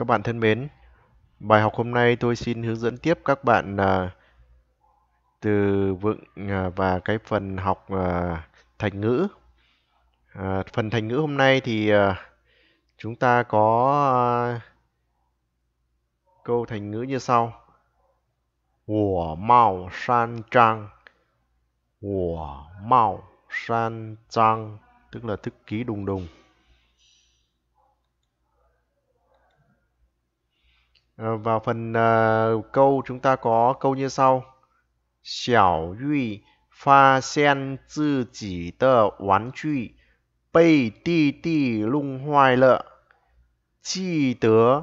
Các bạn thân mến, bài học hôm nay tôi xin hướng dẫn tiếp các bạn là từ vựng à, và cái phần học à, thành ngữ. À, phần thành ngữ hôm nay thì chúng ta có câu thành ngữ như sau. Wo mao san trang Wo mao san trang Tức là thức ký đùng đùng Ờ, vào phần uh, câu chúng ta có câu như sau xiao Yui pha sen tự chỉ tờ oán truy bây ti ti lung hoài lợ chi tớ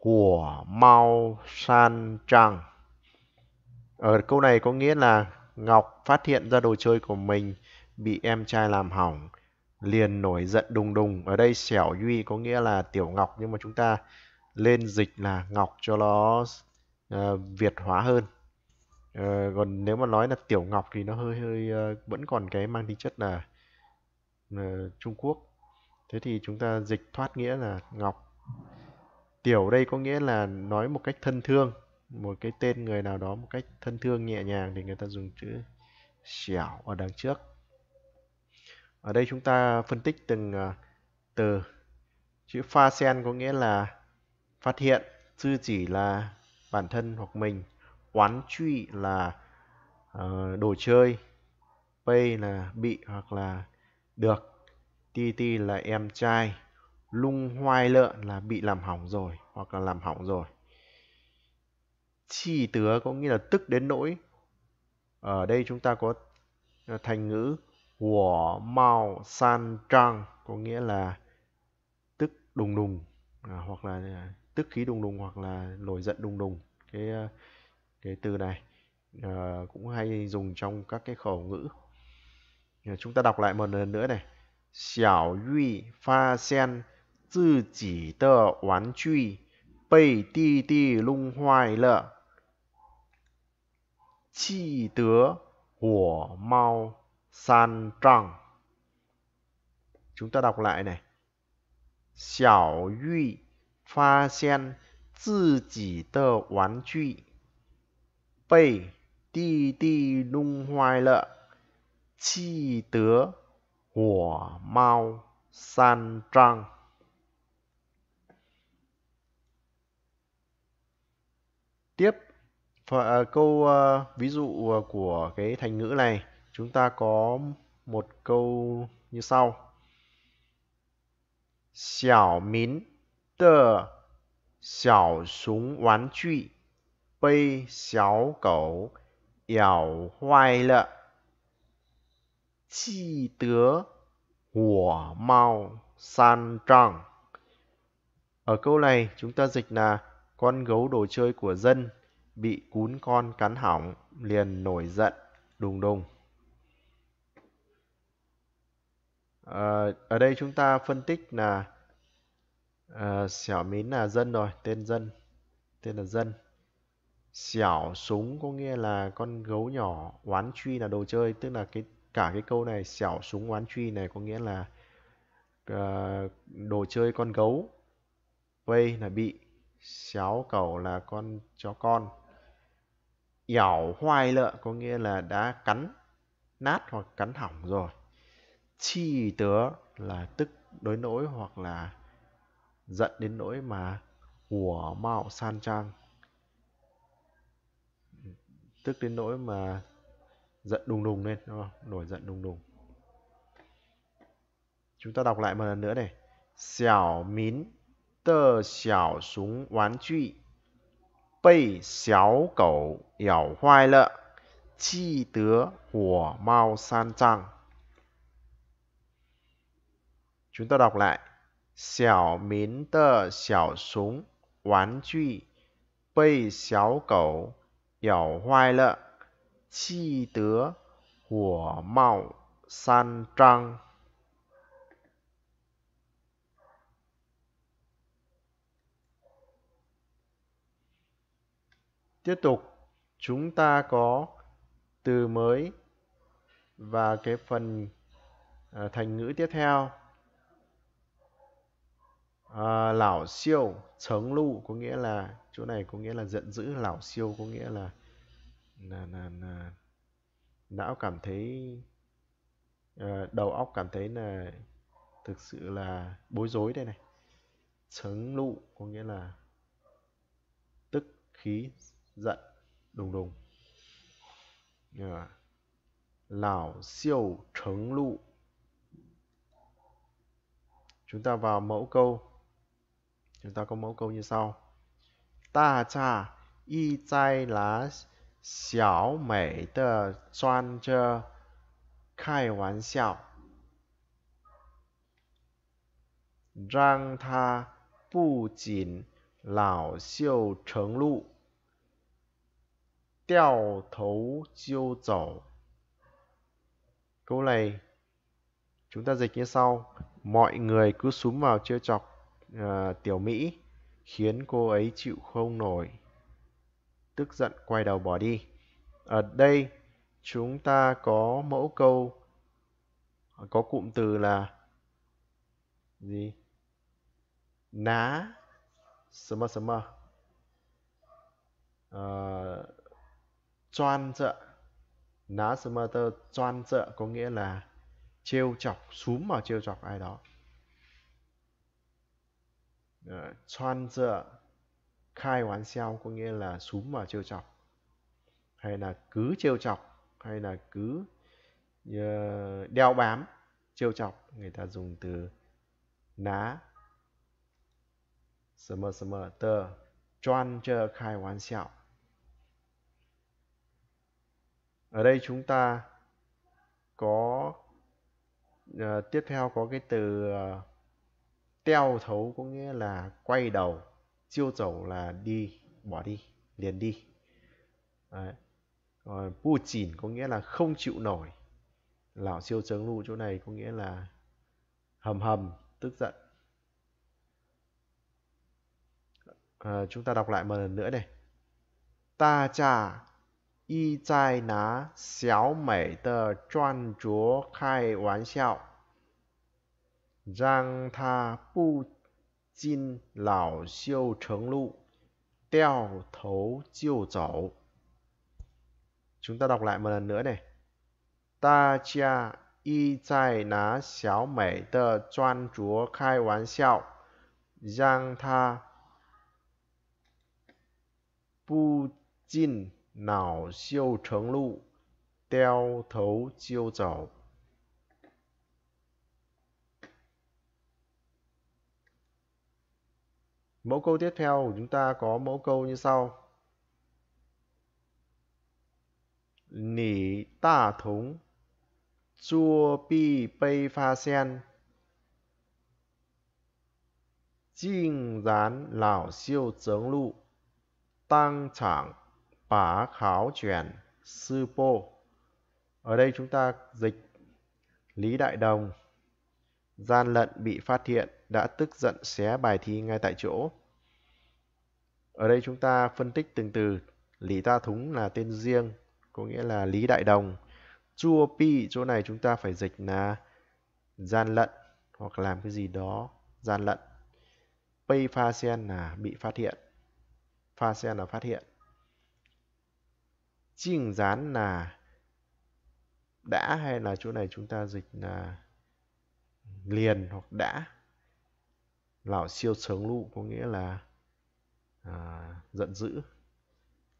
của mau san trăng ở ờ, câu này có nghĩa là ngọc phát hiện ra đồ chơi của mình bị em trai làm hỏng liền nổi giận đùng đùng ở đây xẻo duy có nghĩa là tiểu ngọc nhưng mà chúng ta lên dịch là ngọc cho nó uh, việt hóa hơn uh, còn nếu mà nói là tiểu ngọc thì nó hơi hơi uh, vẫn còn cái mang tính chất là uh, trung quốc thế thì chúng ta dịch thoát nghĩa là ngọc tiểu đây có nghĩa là nói một cách thân thương một cái tên người nào đó một cách thân thương nhẹ nhàng thì người ta dùng chữ xẻo ở đằng trước ở đây chúng ta phân tích từng uh, từ chữ pha sen có nghĩa là phát hiện sư chỉ là bản thân hoặc mình quán truy là uh, đồ chơi pay là bị hoặc là được ti ti là em trai lung hoai lợn là bị làm hỏng rồi hoặc là làm hỏng rồi chỉ tứa có nghĩa là tức đến nỗi ở đây chúng ta có ờ, thành ngữ hùa mau san trang có nghĩa là tức đùng đùng à, hoặc là à, tức khí đùng đùng hoặc là nổi giận đùng đùng cái ờ, cái từ này à, cũng hay dùng trong các cái khẩu ngữ ờ, chúng ta đọc lại một lần nữa này xiao yuy pha sen tự chỉ tờ oán truy bị ti ti lung hoài lợ chi tứa hủa mau san trăng chúng ta đọc lại này xiao yuy 发现自己的玩具被弟弟弄坏了，气得火冒三丈。Tiếp và à, câu à, ví dụ à, của cái thành ngữ này, chúng ta có một câu như sau. Xiao Mín 的小熊玩具被小狗咬坏了。记得我 mau san trọng. Ở câu này chúng ta dịch là con gấu đồ chơi của dân bị cún con cắn hỏng liền nổi giận đùng đùng. À, ở đây chúng ta phân tích là Ờ, xẻo mến là dân rồi tên dân tên là dân xẻo súng có nghĩa là con gấu nhỏ oán truy là đồ chơi tức là cái cả cái câu này xẻo súng oán truy này có nghĩa là uh, đồ chơi con gấu vây là bị xéo cẩu là con chó con ẻo hoai lợ có nghĩa là đã cắn nát hoặc cắn hỏng rồi chi tớ là tức đối nỗi hoặc là giận đến nỗi mà của mạo san trang tức đến nỗi mà giận đùng đùng lên đúng không? nổi giận đùng đùng chúng ta đọc lại một lần nữa này xảo mín tơ xảo súng oán truy bị xảo cẩu yảo hoài lợ chi tứa hùa mao san trang chúng ta đọc lại 小民的小熊玩具被小狗咬坏了，气得火冒三丈。Tiếp tục, chúng ta có từ mới và cái phần ờ, thành ngữ tiếp theo à, ờ, lão siêu chống lu có nghĩa là chỗ này có nghĩa là giận dữ lão siêu có nghĩa là là là, là não cảm thấy à, đầu óc cảm thấy là thực sự là bối rối đây này chống lu có nghĩa là tức khí giận đùng đùng yeah. Dạ. lão siêu chống lu chúng ta vào mẫu câu Chúng ta có mẫu câu như sau. Ta cha y zai lá xiao mei de chuan chơ khai wán xiao. Rang tha bu jin lão xiu cheng lu. Đeo thấu chiêu dầu. Câu này chúng ta dịch như sau mọi người cứ súm vào trêu chọc uh, Tiểu Mỹ khiến cô ấy chịu không nổi. Tức giận quay đầu bỏ đi. Ở đây chúng ta có mẫu câu có cụm từ là gì? Ná sớm à, sớm à. ờ choan trợ ná sớm à, tơ choan trợ có nghĩa là trêu chọc súm vào trêu chọc ai đó uh, ờ, choan khai oán xeo có nghĩa là súng mà trêu chọc hay là cứ trêu chọc hay là cứ ờ, đeo bám trêu chọc người ta dùng từ ná summer summer tờ choan chờ khai hoán xeo ở đây chúng ta có uh, tiếp theo có cái từ uh, teo thấu có nghĩa là quay đầu chiêu chầu là đi bỏ đi liền đi Đấy. bu chỉn có nghĩa là không chịu nổi lão siêu chấn lu chỗ này có nghĩa là hầm hầm tức giận à, chúng ta đọc lại một lần nữa này ta trả y trai ná xéo mẩy tờ choan chúa khai oán xạo 让他不禁老羞成路，掉头就走。chúng ta đọc lại một lần nữa này. 大家一再拿小美的穿着开玩笑，让他不禁恼羞成怒，掉头就走。Mẫu câu tiếp theo của chúng ta có mẫu câu như sau. Nỉ tả thống chua bi bây pha sen Jing rán lão siêu tướng lụ Tăng chẳng bá kháo chuyển sư bô Ở đây chúng ta dịch Lý Đại Đồng gian lận bị phát hiện đã tức giận xé bài thi ngay tại chỗ. Ở đây chúng ta phân tích từng từ. Lý Ta Thúng là tên riêng, có nghĩa là Lý Đại Đồng. Chua Pi, chỗ này chúng ta phải dịch là gian lận hoặc làm cái gì đó gian lận. Pei Pha Sen là bị phát hiện. Pha Sen là phát hiện. Chinh Gián là đã hay là chỗ này chúng ta dịch là liền hoặc đã lão siêu sướng lụ có nghĩa là à, giận dữ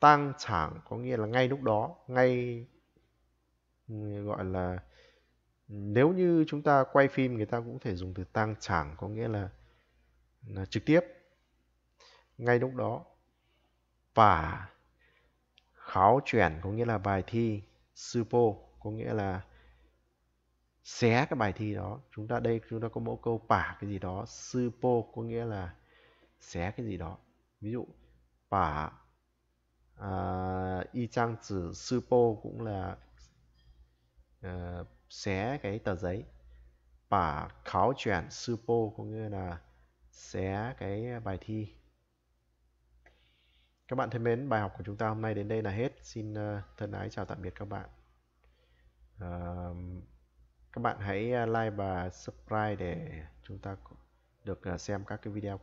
tăng chẳng có nghĩa là ngay lúc đó ngay gọi là nếu như chúng ta quay phim người ta cũng thể dùng từ tăng chẳng có nghĩa là, là trực tiếp ngay lúc đó và kháo chuyển có nghĩa là bài thi sư po có nghĩa là xé cái bài thi đó chúng ta đây chúng ta có mẫu câu pả cái gì đó sư po có nghĩa là xé cái gì đó ví dụ pả uh, y chang chữ sư po cũng là uh, xé cái tờ giấy pả kháo chuyển sư po có nghĩa là xé cái bài thi các bạn thân mến bài học của chúng ta hôm nay đến đây là hết xin uh, thân ái chào tạm biệt các bạn uh, các bạn hãy à, like và subscribe để chúng ta được à, xem các cái video